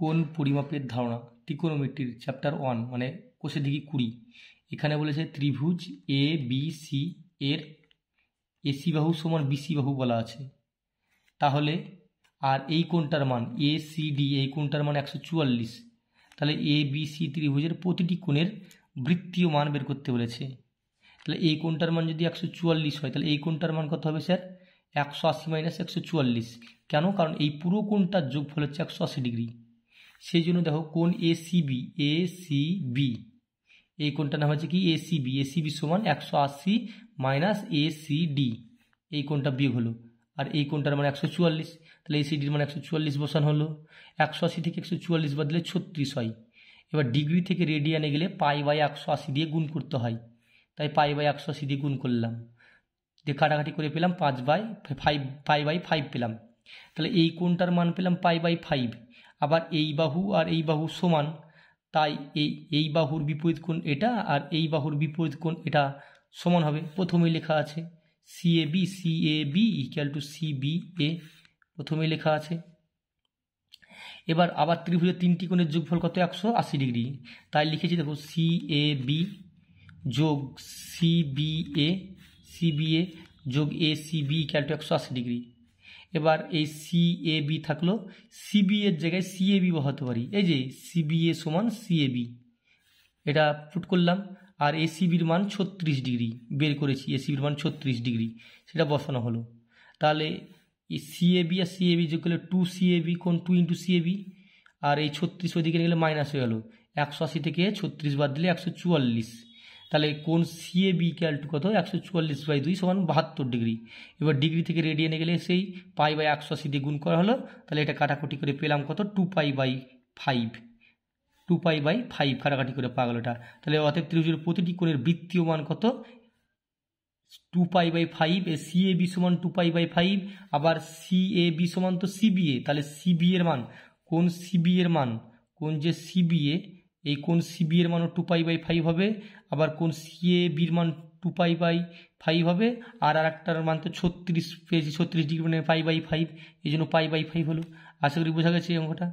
কোন পরিমাপের ধারণা ত্রিকোণমিতির চ্যাপ্টার ওয়ান মানে কোষের দিকে কুড়ি এখানে বলেছে ত্রিভুজ এ বি সি এর এসি বাহু সমান বিসি বাহু বলা আছে তাহলে আর এই কোনটার মান এ সি ডি এই কোনটার মান একশো চুয়াল্লিশ তাহলে এ বি সি ত্রিভুজের প্রতিটি কোণের বৃত্তীয় মান বের করতে বলেছে তাহলে এই কোনটার মান যদি একশো চুয়াল্লিশ হয় তাহলে এই কোনটার মান কত হবে স্যার একশো আশি মাইনাস একশো চুয়াল্লিশ কেন কারণ এই পুরো যোগ যোগফল হচ্ছে একশো আশি ডিগ্রি সেই জন্য দেখো কোন এ সিবি এ সিবি এই কোনটার নাম হচ্ছে কি এ সিবি এ সিবি সমান একশো আশি মাইনাস এ ডি এই কোনটা বিয়োগ হলো আর এই কোনটার মানে একশো চুয়াল্লিশ তাহলে এ সিডির মানে একশো চুয়াল্লিশ বসান হলো একশো আশি থেকে একশো চুয়াল্লিশ বাদলে ছত্রিশ হয় এবার ডিগ্রি থেকে রেডিয়ানে গেলে পাই বাই একশো আশি দিয়ে গুণ করতে হয় তাই পাই বাই একশো আশি দিয়ে গুণ করলাম দিয়ে কাটাকাটি করে পেলাম পাঁচ by five pi by five পেলাম তাহলে এই কোনটার মান পেলাম পাই বাই ফাইভ আবার এই বাহু আর এই বাহু সমান তাই এই এই বাহুর বিপরীত কোণ এটা আর এই বাহুর বিপরীত কোণ এটা সমান হবে প্রথমেই লেখা আছে C A B C A B equal to C B A প্রথমেই লেখা আছে এবার আবার ত্রিভুজের তিনটি কোণের যোগফল কত একশো আশি ডিগ্রি তাই লিখেছি দেখো সি এ বি যোগ C B A C B A যোগ A C B equal to একশো আশি ডিগ্রি এবার এই সি এ বি থাকলো সিবি এর জায়গায় সি এ বি বহাতে পারি এই যে সিবি এ সমান সি এ বি এটা পুট করলাম আর এসিবির মান ছত্রিশ ডিগ্রি বের করেছি এসিবির মান ছত্রিশ ডিগ্রি সেটা বসানো হলো তাহলে এ বি আর সি বি যোগ করলে টু সি এ বি কোন টু ইন্টু বি আর এই ছত্রিশ ওদিকে গেলে মাইনাস হয়ে গেলো একশো আশি থেকে ছত্রিশ বাদ দিলে একশো চুয়াল্লিশ তাহলে কোন C A B equal to কত একশো চুয়াল্লিশ বাই দুই সমান বাহাত্তর ডিগ্রি এবার ডিগ্রি থেকে রেডিয়ানে গেলে সেই পাই বাই একশো আশি দিয়ে গুণ করা হলো তাহলে এটা কাটাকুটি করে পেলাম কত two pi by five two pi by five কাটাকাটি করে পাওয়া গেলোটা তাহলে অর্থাৎ ত্রিভুজের প্রতিটি কোণের বৃত্তীয় মান কত two pi by five A C A B সমান টু পাই বাই ফাইভ আবার সি এ বি সমান তো সিবিএ তাহলে সিবি এর মান কোন সিবি এর মান কোন যে সিবিএ এই কোন সিবি এর মানও টু পাই বাই ফাইভ হবে আবার কোন সিএ বির মান টু পাই বাই ফাইভ হবে আর আর একটার মান তো ছত্রিশ পেয়েছি ছত্রিশ ডিগ্রি মানে পাই বাই ফাইভ এই জন্য পাই বাই ফাইভ হলো আশা করি বোঝা গেছে এই অঙ্কটা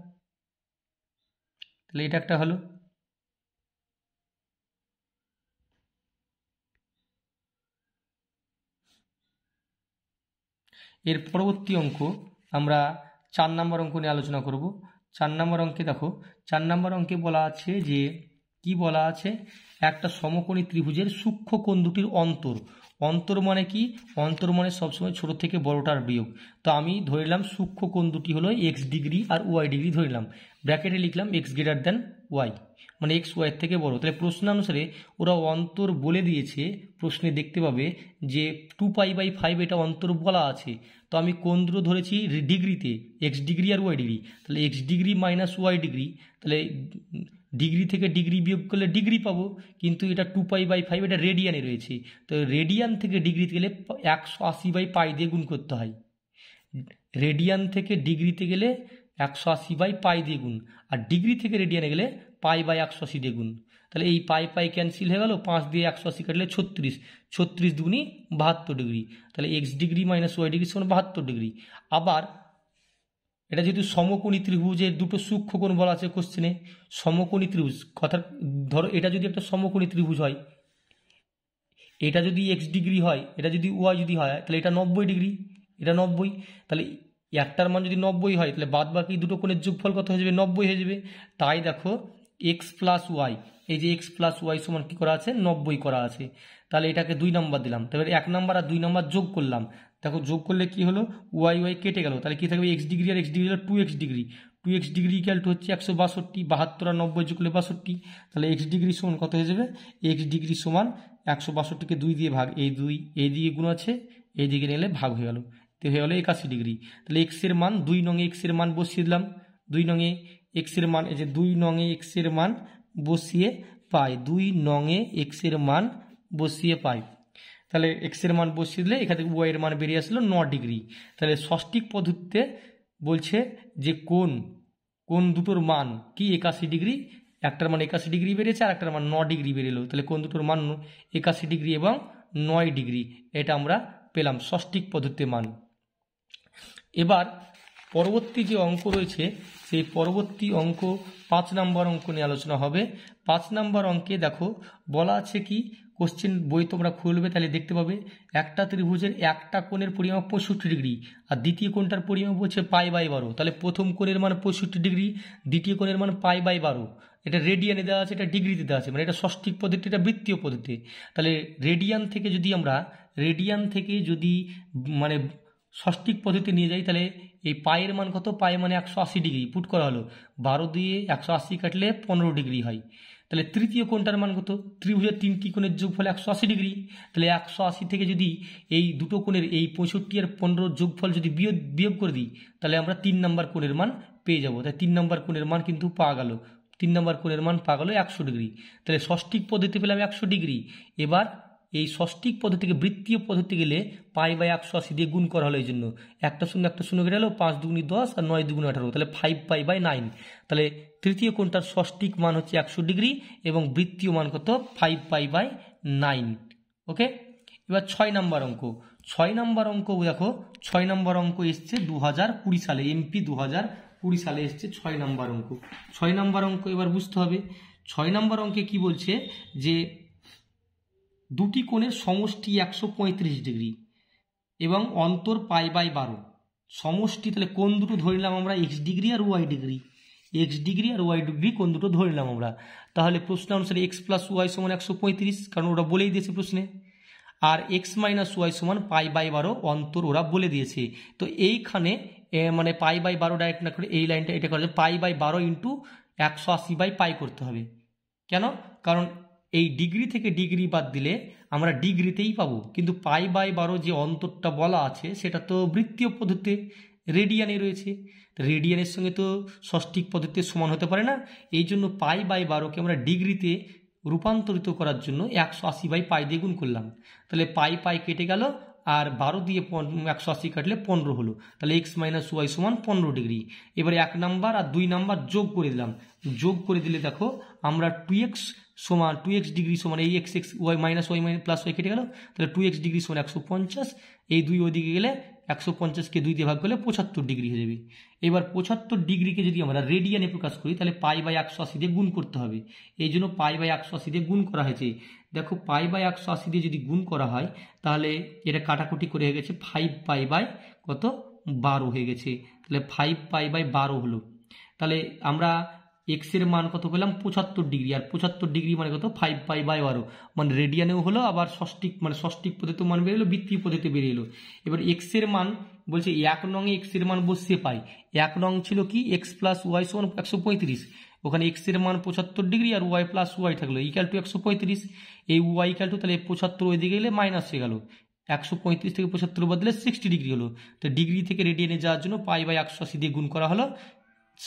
তাহলে এটা একটা হলো এর পরবর্তী অঙ্ক আমরা চার নম্বর অঙ্ক নিয়ে আলোচনা করব চার নম্বর অঙ্কে দেখো চার নম্বর অঙ্কে বলা আছে যে কি বলা আছে একটা সমকোণী ত্রিভুজের সূক্ষ্ম কোণ দুটির অন্তর অন্তর মানে কি অন্তর মানে সবসময় ছোট থেকে বড়টার বিয়োগ তো আমি ধরিলাম সূক্ষ্ম কোণ দুটি হলো এক্স ডিগ্রি আর ওয়াই ডিগ্রি ধরিলাম ব্র্যাকেটে লিখলাম এক্স গ্রেটার দেন ওয়াই মানে এক্স ওয়াই থেকে বড় তাহলে প্রশ্ন অনুসারে ওরা অন্তর বলে দিয়েছে প্রশ্নে দেখতে পাবে যে টু পাই বাই ফাইভ এটা অন্তর বলা আছে তো আমি কোন দূর ধরেছি ডিগ্রিতে এক্স ডিগ্রি আর ওয়াই ডিগ্রি তাহলে X degree minus Y degree তাহলে ডিগ্রি থেকে ডিগ্রি বিয়োগ করলে ডিগ্রি পাবো কিন্তু এটা টু পাই বাই ফাইভ এটা রেডিয়ানে রয়েছে তো রেডিয়ান থেকে ডিগ্রিতে গেলে একশো আশি বাই পাই দিয়ে গুণ করতে হয় রেডিয়ান থেকে ডিগ্রিতে গেলে একশো আশি বাই পাই দিয়ে গুণ আর ডিগ্রি থেকে রেডিয়ানে গেলে পাই বাই একশো আশি দিয়ে গুণ তাহলে এই পাই পাই ক্যান্সেল হয়ে গেল পাঁচ দিয়ে একশো আশি কাটলে ছত্রিশ ছত্রিশ দুগুনি বাহাত্তর ডিগ্রি তাহলে X degree minus Y degree সমান বাহাত্তর ডিগ্রি আবার এটা যেহেতু সমকোণী ত্রিভুজের দুটো সূক্ষ্ম কোণ বলা আছে কোশ্চেনে সমকোণী ত্রিভুজ কথার ধরো এটা যদি একটা সমকোণী ত্রিভুজ হয় এটা যদি এক্স ডিগ্রি হয় এটা যদি ওয়াই যদি হয় তাহলে এটা নব্বই ডিগ্রি এটা নব্বই তাহলে একটার মান যদি নব্বই হয় তাহলে বাদ বাকি দুটো কোণের যোগফল কত হয়ে যাবে নব্বই হয়ে যাবে তাই দেখো এক্স প্লাস ওয়াই এই যে এক্স প্লাস ওয়াই সমান কী করা আছে নব্বই করা আছে তাহলে এটাকে দুই নাম্বার দিলাম তারপরে এক নম্বর আর দুই নাম্বার যোগ করলাম দেখো যোগ করলে কি হলো ওয়াই ওয়াই কেটে গেল তাহলে কী থাকবে এক্স ডিগ্রি আর এক্স ডিগ্রি হলো two X degree two X degree equal to হচ্ছে একশো বাষট্টি বাহাত্তর আর নব্বই যোগ করলে বাষট্টি তাহলে এক্স ডিগ্রি সমান কত হয়ে যাবে এক্স ডিগ্রি সমান একশো বাষট্টিকে দুই দিয়ে ভাগ এই দুই এই দিকে গুণ আছে এই দিকে নিলে ভাগ হয়ে গেল তো হয়ে গেলো একাশি ডিগ্রি তাহলে এক্সের মান দুই নঙে এক্সের মান বসিয়ে দিলাম দুই নঙে এক্সের মান এই যে দুই নঙে এক্সের মান বসিয়ে পাই দুই নঙে এক্সের মান বসিয়ে পাই তাহলে এক্সের মান বসিয়ে দিলে এখান থেকে ওয়াইয়ের মান বেরিয়ে আসলো ন ডিগ্রি তাহলে ষষ্ঠিক পদ্ধতিতে বলছে যে কোন কোন দুটোর মান কি একাশি ডিগ্রি একটার মান একাশি ডিগ্রি বেরিয়েছে আর একটার মান ন ডিগ্রি বেরিয়েলো তাহলে কোন দুটোর মান একাশি ডিগ্রি এবং নয় ডিগ্রি এটা আমরা পেলাম ষষ্ঠিক পদ্ধতিতে মান এবার পরবর্তী যে অঙ্ক রয়েছে সেই পরবর্তী অঙ্ক পাঁচ নাম্বার অঙ্ক নিয়ে আলোচনা হবে পাঁচ নাম্বার অঙ্কে দেখো বলা আছে কি কোশ্চেন বই তোমরা খুলবে তাহলে দেখতে পাবে একটা ত্রিভুজের একটা কোণের পরিমাপ পঁয়ষট্টি ডিগ্রি আর দ্বিতীয় কোণটার পরিমাপ হচ্ছে পাই বাই বারো তাহলে প্রথম কোণের মান পঁয়ষট্টি ডিগ্রি দ্বিতীয় কোণের মান পাই বাই বারো এটা রেডিয়ানে দেওয়া আছে এটা ডিগ্রিতে দেওয়া আছে মানে এটা ষষ্ঠিক পদ্ধতি এটা বৃত্তীয় পদ্ধতি তাহলে রেডিয়ান থেকে যদি আমরা রেডিয়ান থেকে যদি মানে ষষ্ঠিক পদ্ধতি নিয়ে যাই তাহলে এই পায়ের মান কত পায়ে মানে একশো আশি ডিগ্রি পুট করা হলো বারো দিয়ে একশো আশি কাটলে পনেরো ডিগ্রি হয় তাহলে তৃতীয় কোণটার মান কত ত্রিভুজের তিনটি কোণের যোগফল একশো আশি ডিগ্রি তাহলে একশো আশি থেকে যদি এই দুটো কোণের এই পঁয়ষট্টি আর পনেরো যোগফল যদি বিয়োগ বিয়োগ করে দিই তাহলে আমরা তিন নম্বর কোণের মান পেয়ে যাবো তাই তিন নম্বর কোণের মান কিন্তু পাওয়া গেল তিন নম্বর কোণের মান পাওয়া গেল একশো ডিগ্রি তাহলে ষষ্ঠিক পদ্ধতি পেলাম একশো ডিগ্রি এবার এই ষষ্ঠিক পদ্ধতিকে বৃত্তীয় পদ্ধতি গেলে পাই বাই একশো আশি দিয়ে গুণ করা হলো এই জন্য একটা শূন্য একটা শূন্য গেলে পাঁচ দুগুণি দশ আর নয় দুগুণ আঠারো তাহলে ফাইভ পাই বাই নাইন তাহলে তৃতীয় কোণটার ষষ্ঠিক মান হচ্ছে একশো ডিগ্রি এবং বৃত্তীয় মান কত five pi by nine okay এবার ছয় নাম্বার অঙ্ক ছয় নাম্বার অঙ্ক দেখো ছয় নাম্বার অঙ্ক এসছে দু হাজার কুড়ি সালে এমপি দু হাজার কুড়ি সালে এসছে ছয় নাম্বার অঙ্ক ছয় নাম্বার অঙ্ক এবার বুঝতে হবে ছয় নাম্বার অঙ্কে কি বলছে যে দুটি কোণের সমষ্টি একশো পঁয়ত্রিশ ডিগ্রি এবং অন্তর পাই বাই বারো সমষ্টি তাহলে কোন দুটো ধরে নিলাম আমরা এক্স ডিগ্রি আর ওয়াই ডিগ্রি এক্স ডিগ্রি আর ওয়াই ডিগ্রি কোন দুটো ধরে নিলাম আমরা তাহলে প্রশ্ন অনুসারে এক্স প্লাস ওয়াই সমান একশো পঁয়ত্রিশ কারণ ওরা বলেই দিয়েছে প্রশ্নে আর এক্স মাইনাস ওয়াই সমান পাই বাই বারো অন্তর ওরা বলে দিয়েছে তো এইখানে মানে পাই বাই বারো ডাইরেক্ট না করে এই লাইনটা এটা করা যায় পাই বাই বারো ইন্টু একশো আশি বাই পাই করতে হবে কেন কারণ এই ডিগ্রি থেকে ডিগ্রি বাদ দিলে আমরা ডিগ্রিতেই পাবো কিন্তু পাই বাই বারো যে অন্তরটা বলা আছে সেটা তো বৃত্তীয় পদ্ধতিতে রেডিয়ানে রয়েছে রেডিয়ানের সঙ্গে তো ষষ্ঠিক পদ্ধতিতে সমান হতে পারে না এই জন্য পাই বাই বারোকে আমরা ডিগ্রিতে রূপান্তরিত করার জন্য একশো আশি বাই পাই দিয়ে গুণ করলাম তাহলে পাই পাই কেটে গেল আর বারো দিয়ে একশো আশি কাটলে পনেরো হলো তাহলে এক্স মাইনাস ওয়াই সমান পনেরো ডিগ্রি এবারে এক নাম্বার আর দুই নাম্বার যোগ করে দিলাম যোগ করে দিলে দেখো আমরা টু এক্স সমান টু এক্স ডিগ্রি সমান এই X X Y minus Y minus plus Y কেটে গেল তাহলে টু এক্স ডিগ্রি সমান একশো পঞ্চাশ এই দুই ওদিকে গেলে একশো পঞ্চাশকে দুই দিয়ে ভাগ করলে পঁচাত্তর ডিগ্রি হয়ে যাবে এবার পঁচাত্তর ডিগ্রিকে যদি আমরা রেডিয়ানে প্রকাশ করি তাহলে পাই বাই একশো আশি দিয়ে গুণ করতে হবে এই জন্য পাই বাই একশো আশি দিয়ে গুণ করা হয়েছে দেখো পাই বাই একশো আশি দিয়ে যদি গুণ করা হয় তাহলে এটা কাটাকুটি করে হয়ে গেছে ফাইভ পাই বাই কত বারো হয়ে গেছে তাহলে ফাইভ পাই বাই বারো হলো তাহলে আমরা এক্স এর মান কত পেলাম পঁচাত্তর ডিগ্রি আর পঁচাত্তর ডিগ্রি মানে কত ফাইভ বাই বাই বারো মানে রেডিয়ানেও হলো আবার ষষ্ঠিক মানে ষষ্ঠিক পদ্ধতি মান বেরিয়ে এলো বৃত্তি পদ্ধতি বেরিয়ে এলো এবার এক্স এর মান বলছে এক নং এক্স এর মান বসিয়ে পাই এক নং ছিল কি এক্স প্লাস ওয়াই সমান একশো পঁয়ত্রিশ ওখানে এক্স এর মান পঁচাত্তর ডিগ্রি আর ওয়াই প্লাস ওয়াই থাকলো ইকাল টু একশো পঁয়ত্রিশ এই ওয়াই ইকাল টু তাহলে পঁচাত্তর ওই দিকে গেলে মাইনাস হয়ে গেল একশো পঁয়ত্রিশ থেকে পঁচাত্তর বদলে সিক্সটি ডিগ্রি হলো তো ডিগ্রি থেকে রেডিয়ানে যাওয়ার জন্য পাই বাই একশো আশি দিয়ে গুণ করা হলো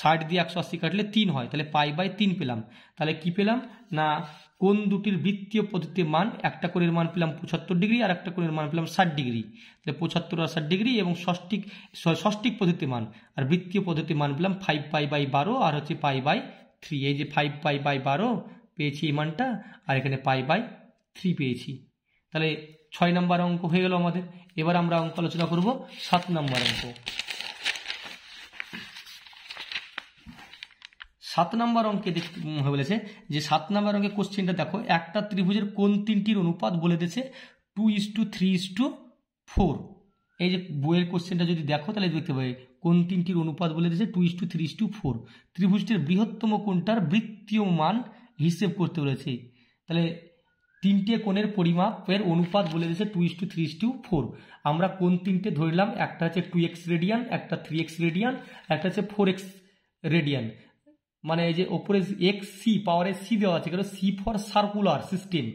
ষাট দিয়ে একশো আশি কাটলে তিন হয় তাহলে পাই বাই তিন পেলাম তাহলে কি পেলাম না কোন দুটির বৃত্তীয় পদ্ধতির মান একটা কোণের মান পেলাম পঁচাত্তর ডিগ্রি আর একটা কোণের মান পেলাম ষাট ডিগ্রি তাহলে পঁচাত্তর আর ষাট ডিগ্রি এবং ষষ্ঠিক ষষ্ঠিক পদ্ধতি মান আর বৃত্তীয় পদ্ধতির মান পেলাম ফাইভ পাই বাই বারো আর হচ্ছে পাই বাই থ্রি এই যে ফাইভ পাই বাই বারো পেয়েছি এই মানটা আর এখানে পাই বাই থ্রি পেয়েছি তাহলে ছয় নম্বর অঙ্ক হয়ে গেল আমাদের এবার আমরা অঙ্ক আলোচনা করব সাত নম্বর অঙ্ক সাত নম্বর অঙ্কে দেখতে বলেছে যে সাত নম্বর অঙ্কে কোশ্চেনটা দেখো একটা ত্রিভুজের কোন তিনটির অনুপাত বলে দিয়েছে two is to three is to four এই যে বইয়ের কোশ্চেনটা যদি দেখো তাহলে দেখতে পাবে কোন তিনটির অনুপাত বলে দিয়েছে two is to three is to four ত্রিভুজটির বৃহত্তম কোনটার বৃত্তীয় মান হিসেব করতে বলেছে তাহলে তিনটে কোণের পরিমাপের অনুপাত বলে দিয়েছে two is to three is to four আমরা কোন তিনটে ধরলাম একটা হচ্ছে টু এক্স রেডিয়ান একটা থ্রি এক্স রেডিয়ান একটা হচ্ছে ফোর এক্স রেডিয়ান মানে এই যে ওপরে এক্স সি পাওয়ারে সি দেওয়া আছে কেন C for circular system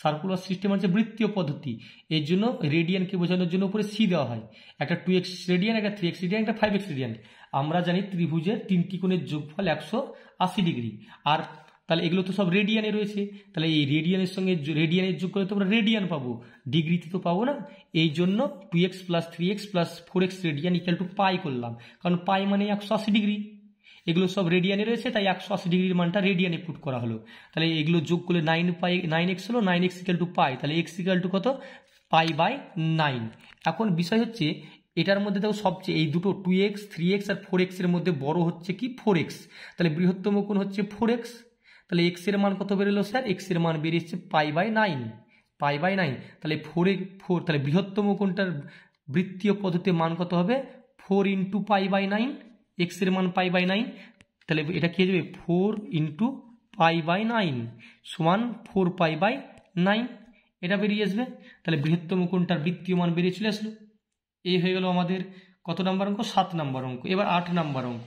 circular system হচ্ছে বৃত্তীয় পদ্ধতি এর জন্য রেডিয়ানকে বোঝানোর জন্য উপরে সি দেওয়া হয় একটা টু এক্স রেডিয়ান একটা থ্রি এক্স রেডিয়ান একটা ফাইভ এক্স রেডিয়ান আমরা জানি ত্রিভুজের তিনটি কোণের যোগফল একশো আশি ডিগ্রি আর তাহলে এগুলো তো সব রেডিয়ানে রয়েছে তাহলে এই রেডিয়ানের সঙ্গে রেডিয়ানের যোগ করে তো আমরা রেডিয়ান পাবো ডিগ্রিতে তো পাবো না এই জন্য two X plus three X plus four X radian equal to pi করলাম কারণ পাই মানে একশো আশি ডিগ্রি এগুলো সব রেডিয়ানে রয়েছে তাই একশো আশি ডিগ্রির মানটা রেডিয়ানে পুট করা হলো তাহলে এগুলো যোগ করলে নাইন পাই নাইন এক্স হলো nine X equal to pi তাহলে এক্স ইকাল টু কত পাই বাই নাইন এখন বিষয় হচ্ছে এটার মধ্যে দেখো সবচেয়ে এই দুটো টু এক্স থ্রি এক্স আর ফোর এক্সের মধ্যে বড় হচ্ছে কি ফোর এক্স তাহলে বৃহত্তম কোণ হচ্ছে ফোর এক্স তাহলে এক্সের মান কত বেরোলো স্যার এক্সের মান বেরিয়েছে pi by nine pi by nine তাহলে এক্স ফোর তাহলে বৃহত্তম কোণটার বৃত্তীয় পদ্ধতির মান কত হবে four into pi by nine X এর মান পাই বাই নাইন তাহলে এটা কী যাবে four into pi by nine সমান ফোর পাই বাই নাইন এটা বেরিয়ে আসবে তাহলে বৃহত্তম কোনটার বৃত্তীয় মান বেরিয়ে চলে আসলো এই হয়ে গেল আমাদের কত নম্বর অঙ্ক সাত নম্বর অঙ্ক এবার আট নম্বর অঙ্ক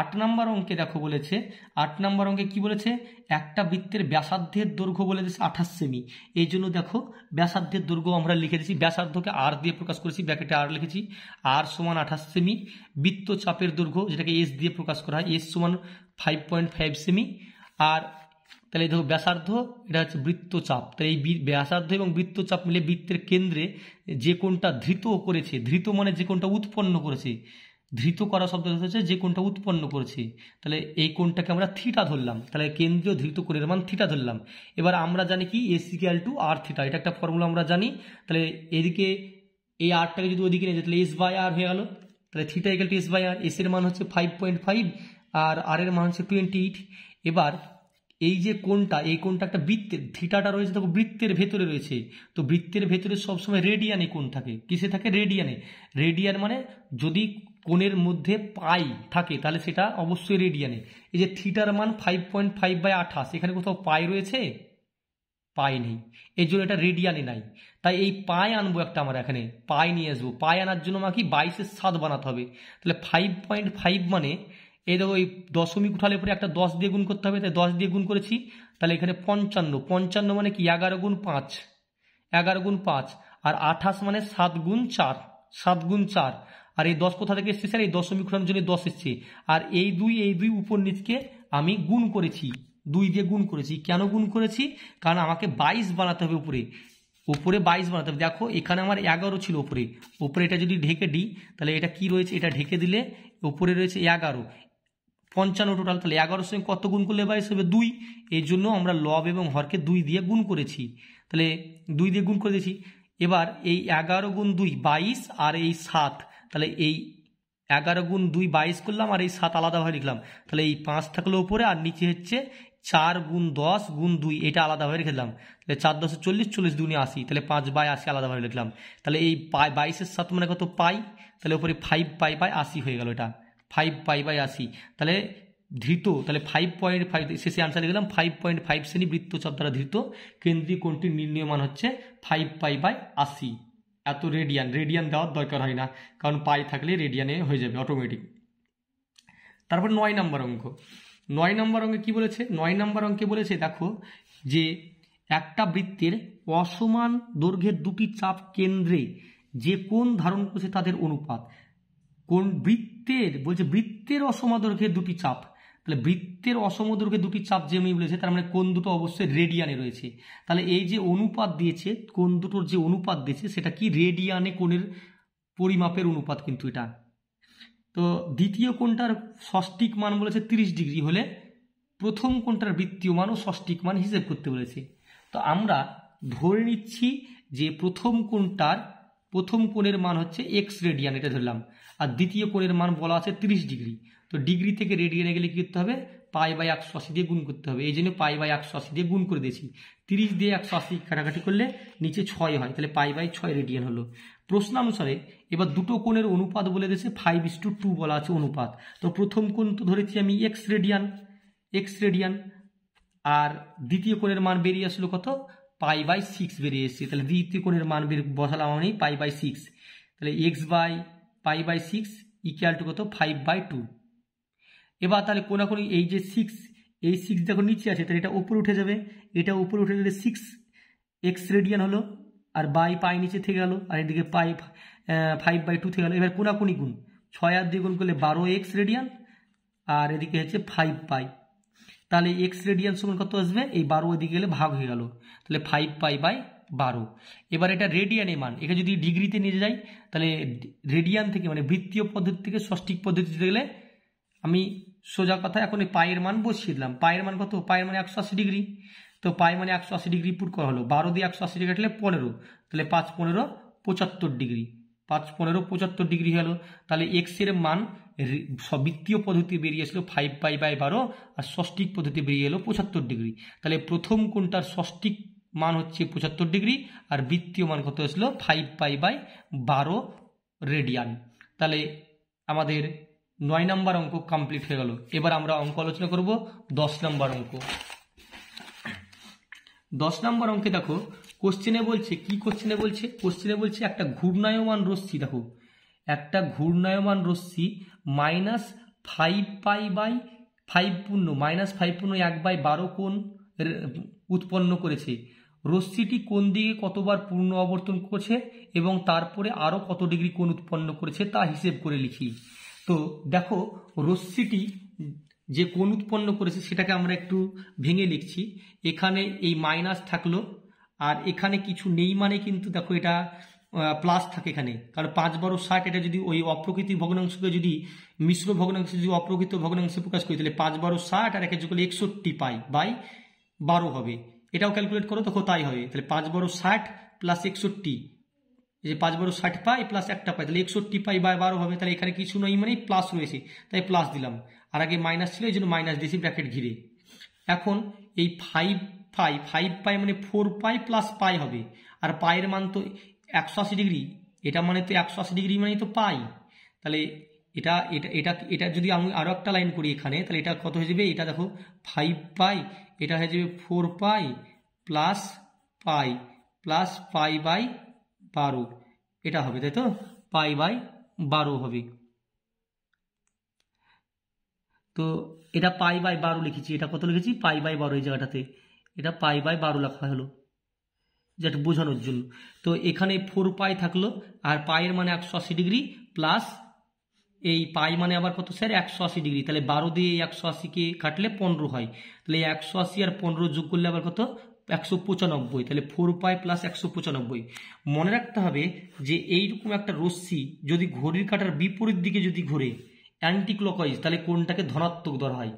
আট নম্বর অঙ্কে দেখো বলেছে আট নম্বর অঙ্কে কি বলেছে একটা বৃত্তের ব্যাসার্ধের দৈর্ঘ্য বলে দিয়েছে আঠাশ সেমি এই জন্য দেখো ব্যাসার্ধের দৈর্ঘ্য আমরা লিখে দিয়েছি ব্যাসার্ধকে আর দিয়ে প্রকাশ করেছি ব্যাকেটে আর লিখেছি আর সমান আঠাশ সেমি বৃত্ত চাপের দৈর্ঘ্য যেটাকে এস দিয়ে প্রকাশ করা হয় এস সমান ফাইভ পয়েন্ট ফাইভ সেমি আর তাহলে দেখো ব্যাসার্ধ এটা হচ্ছে বৃত্তচাপ তাহলে এই ব্যাসার্ধ এবং বৃত্তচাপ মিলে বৃত্তের কেন্দ্রে যে কোনটা ধৃত করেছে ধৃত মানে যে কোনটা উৎপন্ন করেছে ধৃত করা শব্দ হচ্ছে যে কোনটা উৎপন্ন করেছে তাহলে এই কোনটাকে আমরা থিটা ধরলাম তাহলে কেন্দ্রীয় ধৃত করে মান থিটা ধরলাম এবার আমরা জানি কি এসিক্যাল টু আর থিটা এটা একটা ফর্মুলা আমরা জানি তাহলে এদিকে এই আরটাকে যদি ওদিকে নিয়ে যায় তাহলে এস বাই আর হয়ে গেল তাহলে theta equal to S by R S এর মান হচ্ছে ফাইভ পয়েন্ট ফাইভ আর আর এর মান হচ্ছে টোয়েন্টি এইট এবার এই যে কোনটা এই কোনটা একটা বৃত্তের থিটাটা রয়েছে দেখো বৃত্তের ভেতরে রয়েছে তো বৃত্তের ভেতরে সবসময় রেডিয়ানে কোন থাকে কিসে থাকে রেডিয়ানে রেডিয়ান মানে যদি কোণের মধ্যে পাই থাকে তাহলে সেটা অবশ্যই রেডিয়ানে এই যে থিটার মান ফাইভ পয়েন্ট ফাইভ বাই আঠাশ এখানে কোথাও পাই রয়েছে পাই নেই এর জন্য এটা রেডিয়ানে নাই তাই এই পায়ে আনবো একটা আমার এখানে পায়ে নিয়ে আসবো পায়ে আনার জন্য আমাকে বাইশের সাত বানাতে হবে তাহলে ফাইভ পয়েন্ট ফাইভ মানে এই দেখো এই দশমিক উঠালের পরে একটা দশ দিয়ে গুণ করতে হবে তাই দশ দিয়ে গুণ করেছি তাহলে এখানে পঞ্চান্ন পঞ্চান্ন মানে কি এগারো গুণ পাঁচ এগারো গুণ পাঁচ আর আঠাশ মানে সাত গুণ চার সাত গুণ চার আর এই দশ কোথা থেকে এসছে স্যার এই দশমিক উঠানোর জন্য দশ এসছে আর এই দুই এই দুই উপর নিচকে আমি গুণ করেছি দুই দিয়ে গুণ করেছি কেন গুণ করেছি কারণ আমাকে বাইশ বানাতে হবে উপরে উপরে বাইশ বানাতে হবে দেখো এখানে আমার এগারো ছিল উপরে উপরে এটা যদি ঢেকে দিই তাহলে এটা কি রয়েছে এটা ঢেকে দিলে উপরে রয়েছে এগারো পঞ্চান্ন টোটাল তাহলে এগারোর সঙ্গে কত গুণ করলে বাইশ হবে দুই এই জন্য আমরা লব এবং হরকে দুই দিয়ে গুণ করেছি তাহলে দুই দিয়ে গুণ করে দিয়েছি এবার এই এগারো গুণ দুই বাইশ আর এই সাত তাহলে এই এগারো গুণ দুই বাইশ করলাম আর এই সাত আলাদাভাবে লিখলাম তাহলে এই পাঁচ থাকলো ওপরে আর নিচে হচ্ছে চার গুণ দশ গুণ দুই এটা আলাদাভাবে রেখে দিলাম তাহলে চার দশে চল্লিশ চল্লিশ দুগুণে আশি তাহলে পাঁচ বাই আশি আলাদাভাবে লিখলাম তাহলে এই বাইশের সাত মানে কত পাই তাহলে ওপরে ফাইভ পাই পাই আশি হয়ে গেল এটা ফাইভ পাই বাই আশি তাহলে ধৃত তাহলে ফাইভ পয়েন্ট ফাইভ শেষে আনসার দেখলাম ফাইভ পয়েন্ট ফাইভ শ্রেণী বৃত্তচাপ দ্বারা ধৃত কেন্দ্রীয় কোণটির নির্ণয়মান হচ্ছে ফাইভ পাই বাই আশি এত রেডিয়ান রেডিয়ান দেওয়ার দরকার হয় না কারণ পাই থাকলে রেডিয়ানে হয়ে যাবে অটোমেটিক তারপর নয় নম্বর অঙ্ক নয় নম্বর অঙ্কে কি বলেছে নয় নাম্বার অঙ্কে বলেছে দেখো যে একটা বৃত্তের অসমান দৈর্ঘ্যের দুটি চাপ কেন্দ্রে যে কোন ধারণ করছে তাদের অনুপাত কোন বৃত্তের বলছে বৃত্তের অসমদর্ঘে দুটি চাপ তাহলে বৃত্তের অসমদর্ঘে দুটি চাপ যেমনি বলেছে তার মানে কোন দুটো অবশ্যই রেডিয়ানে রয়েছে তাহলে এই যে অনুপাত দিয়েছে কোন দুটোর যে অনুপাত দিয়েছে সেটা কি রেডিয়ানে কোণের পরিমাপের অনুপাত কিন্তু এটা তো দ্বিতীয় কোণটার ষষ্ঠিক মান বলেছে ৩০ ডিগ্রি হলে প্রথম কোণটার বৃত্তীয় মান ও ষষ্ঠিক মান হিসেব করতে বলেছে তো আমরা ধরে নিচ্ছি যে প্রথম কোণটার প্রথম কোণের মান হচ্ছে এক্স রেডিয়ান এটা ধরলাম আর দ্বিতীয় কোণের মান বলা আছে তিরিশ ডিগ্রি তো ডিগ্রি থেকে রেডিয়ানে গেলে কী করতে হবে পাই বাই একশো আশি দিয়ে গুণ করতে হবে এই জন্য পাই বাই একশো আশি দিয়ে গুণ করে দিয়েছি তিরিশ দিয়ে একশো আশি কাটাকাটি করলে নিচে ছয় হয় তাহলে পাই বাই ছয় রেডিয়ান হলো প্রশ্ন অনুসারে এবার দুটো কোণের অনুপাত বলে দিয়েছে ফাইভ ইস টু টু বলা আছে অনুপাত তো প্রথম কোণ তো ধরেছি আমি এক্স রেডিয়ান এক্স রেডিয়ান আর দ্বিতীয় কোণের মান বেরিয়ে আসলো কত পাই বাই সিক্স বেরিয়ে এসছে তাহলে দ্বিতীয়কোণের মান বের বসালাম আমি পাই বাই সিক্স তাহলে X by pi by six equal to কত ফাইভ বাই টু এবার তাহলে কোনাকোনি এই যে সিক্স এই সিক্স যখন নিচে আছে তাহলে এটা উপরে উঠে যাবে এটা উপরে উঠে গেলে সিক্স এক্স রেডিয়ান হলো আর বাই পাই নিচে থেকে গেলো আর এদিকে পাই ফাইভ বাই টু থেকে গেলো এবার কোনাকুনি গুণ ছয় আর দুই গুণ করলে বারো এক্স রেডিয়ান আর এদিকে হচ্ছে ফাইভ পাই তাহলে এক্স রেডিয়ান সমান কত আসবে এই বারো দিকে গেলে ভাগ হয়ে গেল তাহলে ফাইভ পাই বাই বারো এবার এটা রেডিয়ানে মান এটা যদি ডিগ্রিতে নিয়ে যাই তাহলে রেডিয়ান থেকে মানে বৃত্তীয় পদ্ধতি থেকে ষষ্ঠিক পদ্ধতিতে গেলে আমি সোজা কথা এখন এই পায়ের মান বসিয়ে দিলাম পায়ের মান কত পায়ের মানে একশো আশি ডিগ্রি তো পায় মানে একশো আশি ডিগ্রি পুট করা হলো বারো দিয়ে একশো আশি ডিগ্রি কাটলে পনেরো তাহলে পাঁচ পনেরো পঁচাত্তর ডিগ্রি পাঁচ পনেরো পঁচাত্তর ডিগ্রি হলো তাহলে এক্সের মান বিত্তীয় পদ্ধতি বেরিয়ে আসলো ফাইভ বাই বাই বারো আর ষষ্ঠিক পদ্ধতি বেরিয়ে এলো পঁচাত্তর ডিগ্রি তাহলে প্রথম কোনটার ষষ্ঠিক মান হচ্ছে পঁচাত্তর ডিগ্রি আর বৃত্তীয় মান কত আসলো ফাইভ পাই বাই বারো রেডিয়ান তাহলে আমাদের নয় নাম্বার অঙ্ক কমপ্লিট হয়ে গেল এবার আমরা অঙ্ক আলোচনা করব দশ নাম্বার অঙ্ক দশ নাম্বার অঙ্কে দেখো কোশ্চেনে বলছে কি কোশ্চেনে বলছে কোশ্চেনে বলছে একটা ঘূর্ণায়মান রশ্মি দেখো একটা ঘূর্ণায়মান রশ্মি minus five pi by five পূর্ণ মাইনাস ফাইভ পূর্ণ এক বাই বারো কোণ উৎপন্ন করেছে রশ্মিটি কোন দিকে কতবার পূর্ণ অবর্তন করছে এবং তারপরে আরও কত ডিগ্রি কোণ উৎপন্ন করেছে তা হিসেব করে লিখি তো দেখো রশ্মিটি যে কোণ উৎপন্ন করেছে সেটাকে আমরা একটু ভেঙে লিখছি এখানে এই মাইনাস থাকলো আর এখানে কিছু নেই মানে কিন্তু দেখো এটা প্লাস থাকে এখানে কারণ পাঁচ বারো ষাট এটা যদি ওই অপ্রকৃত ভগ্নাংশকে যদি মিশ্র ভগ্নাংশে যদি অপ্রকৃত ভগ্নাংশে প্রকাশ করি তাহলে পাঁচ বারো ষাট আর একে যোগ করলে একষট্টি পাই বাই বারো হবে এটাও ক্যালকুলেট করো তখন তাই হবে তাহলে পাঁচ বারো ষাট প্লাস একষট্টি যে পাঁচ বারো ষাট পাই প্লাস একটা পাই তাহলে একষট্টি পাই বাই বারো হবে তাহলে এখানে কিছু নয় মানে প্লাস রয়েছে তাই প্লাস দিলাম আর আগে মাইনাস ছিল এই জন্য মাইনাস দিয়েছি ব্র্যাকেট ঘিরে এখন এই ফাইভ পাই ফাইভ পাই মানে ফোর পাই প্লাস পাই হবে আর পায়ের মান তো একশো আশি ডিগ্রি এটা মানে তো একশো আশি ডিগ্রি মানে তো পাই তাহলে এটা এটা এটা এটা যদি আমি আরও একটা লাইন করি এখানে তাহলে এটা কত হয়ে যাবে এটা দেখো ফাইভ পাই এটা হয়ে যাবে four pi plus pi plus pi by বারো এটা হবে তাই তো পাই বাই বারো হবে তো এটা পাই বাই বারো লিখেছি এটা কত লিখেছি পাই বাই বারো এই জায়গাটাতে এটা পাই বাই বারো লেখা হলো যেটা বোঝানোর জন্য তো এখানে ফোর পাই থাকলো আর পায়ের মানে একশো আশি ডিগ্রি প্লাস এই পাই মানে আবার কত স্যার একশো আশি ডিগ্রি তাহলে বারো দিয়ে একশো আশিকে কাটলে পনেরো হয় তাহলে একশো আশি আর পনেরো যোগ করলে আবার কত একশো পঁচানব্বই তাহলে ফোর পাই প্লাস একশো পঁচানব্বই মনে রাখতে হবে যে এইরকম একটা রশ্মি যদি ঘড়ির কাটার বিপরীত দিকে যদি ঘোরে অ্যান্টি তাহলে কোনটাকে ধনাত্মক ধরা হয়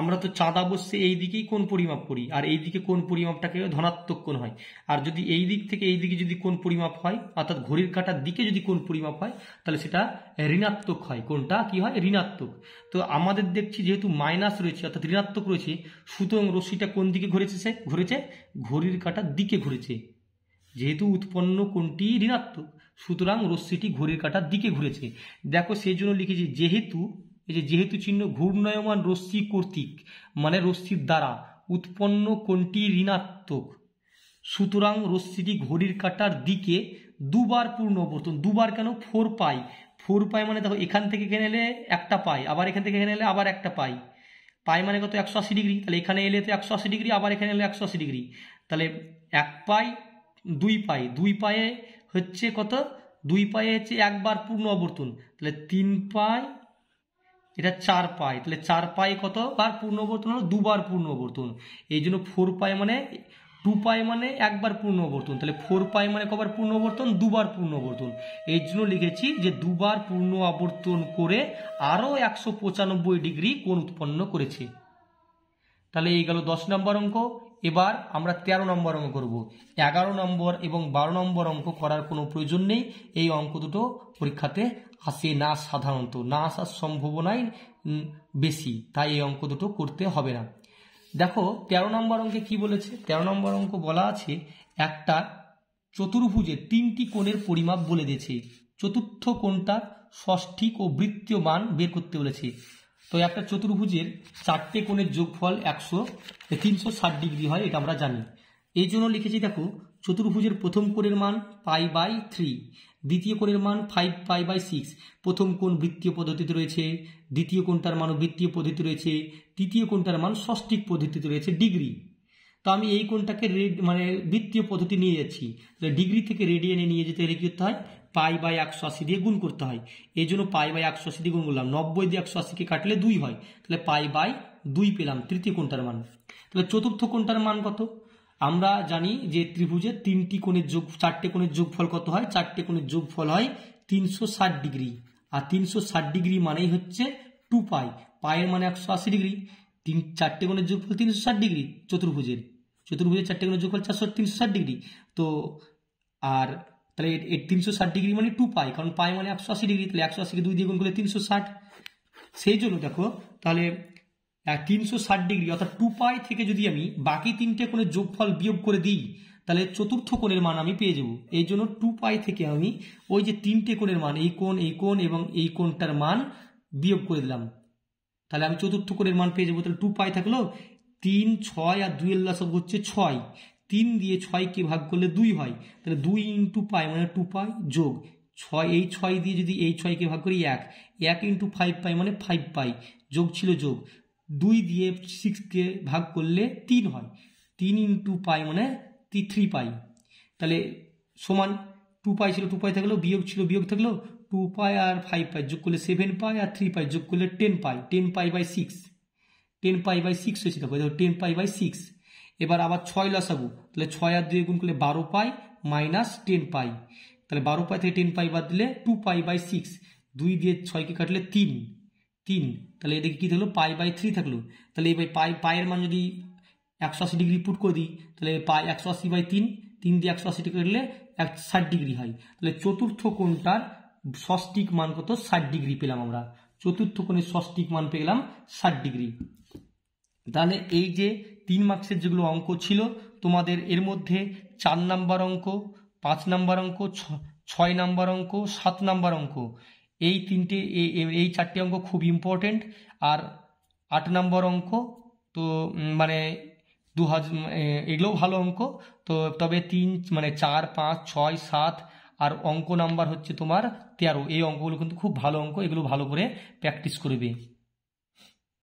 আমরা তো চাঁদা বসছে এই দিকেই কোন পরিমাপ করি আর এই দিকে কোন পরিমাপটাকে ধনাত্মক কোন হয় আর যদি এই দিক থেকে এই দিকে যদি কোন পরিমাপ হয় অর্থাৎ ঘড়ির কাটার দিকে যদি কোন পরিমাপ হয় তাহলে সেটা ঋণাত্মক হয় কোনটা কি হয় ঋণাত্মক তো আমাদের দেখছি যেহেতু মাইনাস রয়েছে অর্থাৎ ঋণাত্মক রয়েছে সুতরাং রশ্মিটা কোন দিকে ঘুরেছে সে ঘুরেছে ঘড়ির কাটার দিকে ঘুরেছে যেহেতু উৎপন্ন কোনটি ঋণাত্মক সুতরাং রশ্মিটি ঘড়ির কাটার দিকে ঘুরেছে দেখো সেই জন্য লিখেছি যেহেতু এই যে যেহেতু চিহ্ন ঘূর্ণায়মান রশ্মি কর্তৃক মানে রশ্মির দ্বারা উৎপন্ন কোনটি ঋণাত্মক সুতরাং রশ্মিটি ঘড়ির কাটার দিকে দুবার পূর্ণ অবর্তন দুবার কেন ফোর পাই ফোর পাই মানে দেখো এখান থেকে এখানে এলে একটা পাই আবার এখান থেকে এখানে এলে আবার একটা পাই পাই মানে কত একশো আশি ডিগ্রি তাহলে এখানে এলে তো একশো আশি ডিগ্রি আবার এখানে এলে একশো আশি ডিগ্রি তাহলে এক পাই দুই পাই দুই পায়ে হচ্ছে কত দুই পায়ে হচ্ছে একবার পূর্ণ অবর্তন তাহলে তিন পায় এটা চার পাই তাহলে চার পাই কত বার পূর্ণবর্তন হলো দুবার পূর্ণবর্তন এই জন্য ফোর পাই মানে টু পাই মানে একবার পূর্ণবর্তন তাহলে ফোর পাই মানে কবার পূর্ণবর্তন দুবার পূর্ণবর্তন এই জন্য লিখেছি যে দুবার পূর্ণ আবর্তন করে আরও একশো পঁচানব্বই ডিগ্রি কোণ উৎপন্ন করেছে তাহলে এই গেল দশ নম্বর অঙ্ক এবার আমরা ১৩ নম্বর অঙ্ক করব এগারো নম্বর এবং ১২ নম্বর অঙ্ক করার কোনো প্রয়োজন নেই এই অঙ্ক দুটো পরীক্ষাতে আসে না সাধারণত না আসার সম্ভাবনাই বেশি তাই এই অঙ্ক দুটো করতে হবে না দেখো ১৩ নম্বর অঙ্কে কি বলেছে ১৩ নম্বর অঙ্ক বলা আছে একটা চতুর্ভুজের তিনটি কোণের পরিমাপ বলে দিয়েছে চতুর্থ কোণটার ষষ্ঠিক ও বৃত্তীয় মান বের করতে বলেছে তো একটা চতুর্ভুজের চারটে কোণের যোগফল একশো তিনশো ষাট ডিগ্রি হয় এটা আমরা জানি এই জন্য লিখেছি দেখো চতুর্ভুজের প্রথম কোণের মান পাই বাই থ্রি দ্বিতীয় কোণের মান ফাইভ পাই বাই সিক্স প্রথম কোণ বৃত্তীয় পদ্ধতিতে রয়েছে দ্বিতীয় কোণটার মানও বৃত্তীয় পদ্ধতি রয়েছে তৃতীয় কোণটার মান ষষ্ঠিক পদ্ধতিতে রয়েছে ডিগ্রি তো আমি এই কোণটাকে রেড মানে বৃত্তীয় পদ্ধতি নিয়ে যাচ্ছি তাহলে ডিগ্রি থেকে রেডিয়ানে নিয়ে যেতে হলে কী করতে হয় পাই বাই একশো আশি দিয়ে গুণ করতে হয় এই জন্য পাই বাই একশো আশি দিয়ে গুণ করলাম নব্বই দিয়ে একশো আশিকে কাটলে দুই হয় তাহলে পাই বাই দুই পেলাম তৃতীয় কোণটার মান তাহলে চতুর্থ কোণটার মান কত আমরা জানি যে ত্রিভুজের তিনটি কোণের যোগ চারটে কোণের যোগফল কত হয় চারটে কোণের যোগফল হয় তিনশো ডিগ্রি আর তিনশো ডিগ্রি মানেই হচ্ছে টু পাই পায়ের মানে একশো ডিগ্রি তিন চারটে কোণের যোগফল তিনশো ডিগ্রি চতুর্ভুজের চতুর্ভুজের চারটে কোণের যোগফল চারশো তিনশো ডিগ্রি তো আর তাহলে এর তিনশো ষাট ডিগ্রি মানে টু পাই কারণ পাই মানে একশো আশি ডিগ্রি তাহলে একশো আশিকে দুই দিয়ে গুণ করলে তিনশো ষাট সেই জন্য দেখো তাহলে তিনশো ষাট ডিগ্রি অর্থাৎ টু পাই থেকে যদি আমি বাকি তিনটে কোণের যোগফল বিয়োগ করে দিই তাহলে চতুর্থ কোণের মান আমি পেয়ে যাব এই জন্য টু পাই থেকে আমি ওই যে তিনটে কোণের মান এই কোণ এই কোণ এবং এই কোণটার মান বিয়োগ করে দিলাম তাহলে আমি চতুর্থ কোণের মান পেয়ে যাবো তাহলে টু পাই থাকলো তিন ছয় আর দুই এল্লা সব হচ্ছে ছয় তিন দিয়ে ছয়কে ভাগ করলে দুই হয় তাহলে দুই ইন্টু পাই মানে টু পাই যোগ ছয় এই ছয় দিয়ে যদি এই ছয়কে ভাগ করি এক এক ইন্টু ফাইভ পাই মানে ফাইভ পাই যোগ ছিল যোগ দুই দিয়ে সিক্সকে ভাগ করলে তিন হয় তিন ইন্টু পাই মানে থ্রি পাই তাহলে সমান টু পাই ছিল টু পাই থাকলেও বিয়োগ ছিল বিয়োগ থাকলেও টু পাই আর ফাইভ পাই যোগ করলে সেভেন পাই আর থ্রি পাই যোগ করলে ten pi ten pi by six ten pi by six হয়েছে দেখো দেখো টেন পাই বাই সিক্স এবার আবার ছয় লসাবো তাহলে ছয় আর দুই গুণ করলে বারো পাই মাইনাস টেন পাই তাহলে বারো পাই থেকে টেন পাই বাদ দিলে টু পাই বাই সিক্স দুই দিয়ে ছয়কে কাটলে তিন তিন তাহলে এদিকে কী থাকলো পাই বাই থ্রি থাকলো তাহলে এই পাই পায়ের মান যদি একশো আশি ডিগ্রি পুট করে দিই তাহলে পাই একশো আশি বাই তিন তিন দিয়ে একশো আশি করলে এক ষাট ডিগ্রি হয় তাহলে চতুর্থ কোণটার ষষ্ঠিক মান কত ষাট ডিগ্রি পেলাম আমরা চতুর্থ কোণের ষষ্ঠিক মান পেলাম ষাট ডিগ্রি তাহলে এই যে তিন মার্ক্সের যেগুলো অঙ্ক ছিল তোমাদের এর মধ্যে চার নাম্বার অঙ্ক পাঁচ নাম্বার অঙ্ক ছয় নাম্বার অঙ্ক সাত নাম্বার অঙ্ক এই তিনটে এই চারটি অঙ্ক খুব ইম্পর্টেন্ট আর আট নম্বর অঙ্ক তো মানে দু হাজার এগুলোও ভালো অঙ্ক তো তবে তিন মানে চার পাঁচ ছয় সাত আর অঙ্ক নাম্বার হচ্ছে তোমার তেরো এই অঙ্কগুলো কিন্তু খুব ভালো অঙ্ক এগুলো ভালো করে প্র্যাকটিস করবে